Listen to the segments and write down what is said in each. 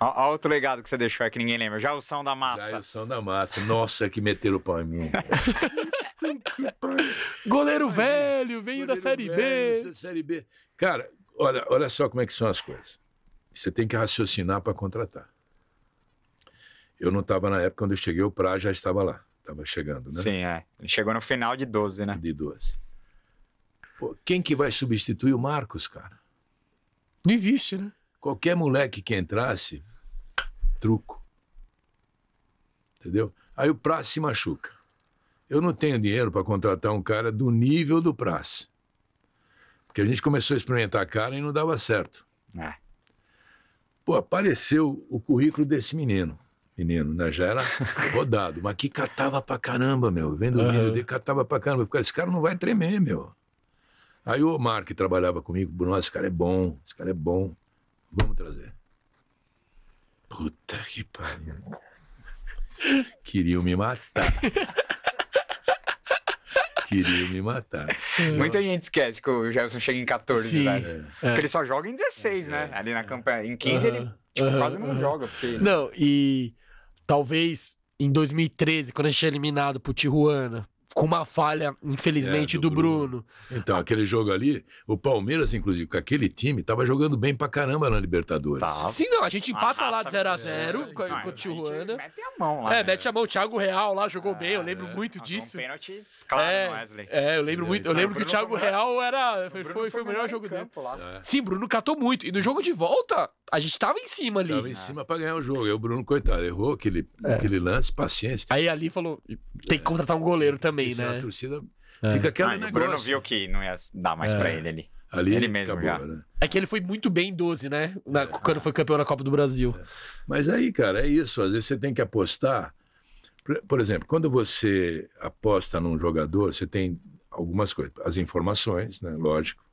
Olha outro legado que você deixou é que ninguém lembra. Já o som da Massa. Já é o som da Massa. Nossa, que meteram o pau em mim. Goleiro velho, veio da Série velho, B. Série B. Cara, olha, olha só como é que são as coisas. Você tem que raciocinar para contratar. Eu não estava na época, quando eu cheguei, o Pra já estava lá. Estava chegando, né? Sim, é. Ele chegou no final de 12, né? De 12. Pô, quem que vai substituir o Marcos, cara? Não existe, né? Qualquer moleque que entrasse, truco. Entendeu? Aí o Praça se machuca. Eu não tenho dinheiro para contratar um cara do nível do Praça. Porque a gente começou a experimentar cara e não dava certo. Ah. Pô, apareceu o currículo desse menino. Menino, né? Já era rodado, mas que catava pra caramba, meu. Vendo uhum. o vídeo dele, catava pra caramba. falei, esse cara não vai tremer, meu. Aí o Omar, que trabalhava comigo, Bruno, esse cara é bom, esse cara é bom. Vamos trazer. Puta que pariu. Queriam me matar. Queriam me matar. Muita gente esquece que o Gerson chega em 14 Sim, de É. Porque ele só joga em 16, né? é. né? Ali na campanha. Em 15 uhum, ele tipo, uhum, quase não uhum. joga. Porque... Não, e talvez em 2013, quando a gente tinha é eliminado pro Tijuana, com uma falha, infelizmente, é, do, do Bruno. Bruno. Então, aquele jogo ali, o Palmeiras, inclusive, com aquele time, tava jogando bem pra caramba na Libertadores. Tá. Sim, não, a gente empata a lá de 0x0 é, com, então, com o Tijuana. Mete a mão lá. É, né? mete a mão. O Thiago Real lá jogou é, bem, eu lembro é. muito ah, disso. Um pênalti, claro, é, Wesley. É, eu lembro muito. Eu tá, lembro que o Thiago Real era, foi, foi, foi, o melhor jogo dele. Lá. É. Sim, Bruno catou muito. E no jogo de volta, a gente tava em cima ali. Tava em cima pra ganhar o jogo. E o Bruno, coitado, errou aquele, é. aquele lance, paciência. Aí ali falou, tem que contratar um goleiro também também, é né? A torcida é. fica aquele ah, negócio. O Bruno viu que não ia dar mais é. pra ele ali. Ali ele mesmo acabou, já. Né? É que ele foi muito bem em 12, né? Na, é. Quando foi campeão da Copa do Brasil. É. Mas aí, cara, é isso. Às vezes você tem que apostar. Por, por exemplo, quando você aposta num jogador, você tem algumas coisas. As informações, né? Lógico.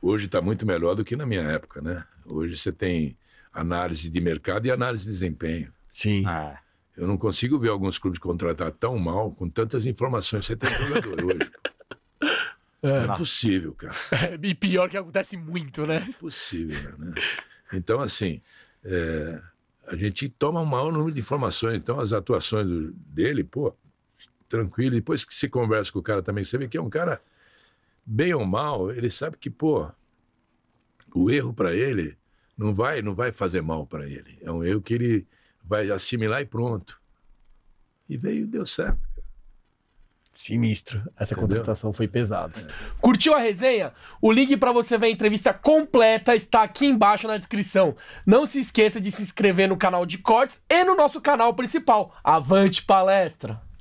Hoje está muito melhor do que na minha época, né? Hoje você tem análise de mercado e análise de desempenho. Sim. Ah. Eu não consigo ver alguns clubes contratar tão mal com tantas informações você tem jogador hoje. É, é possível, cara. E pior que acontece muito, né? É possível, né? né? Então, assim, é, a gente toma um maior número de informações. Então, as atuações do, dele, pô, tranquilo. Depois que se conversa com o cara também, você vê que é um cara, bem ou mal, ele sabe que, pô, o erro para ele não vai, não vai fazer mal para ele. É um erro que ele vai assimilar e pronto. E veio, deu certo. Sinistro. Essa Entendeu? contratação foi pesada. É. Curtiu a resenha? O link para você ver a entrevista completa está aqui embaixo na descrição. Não se esqueça de se inscrever no canal de cortes e no nosso canal principal. Avante Palestra!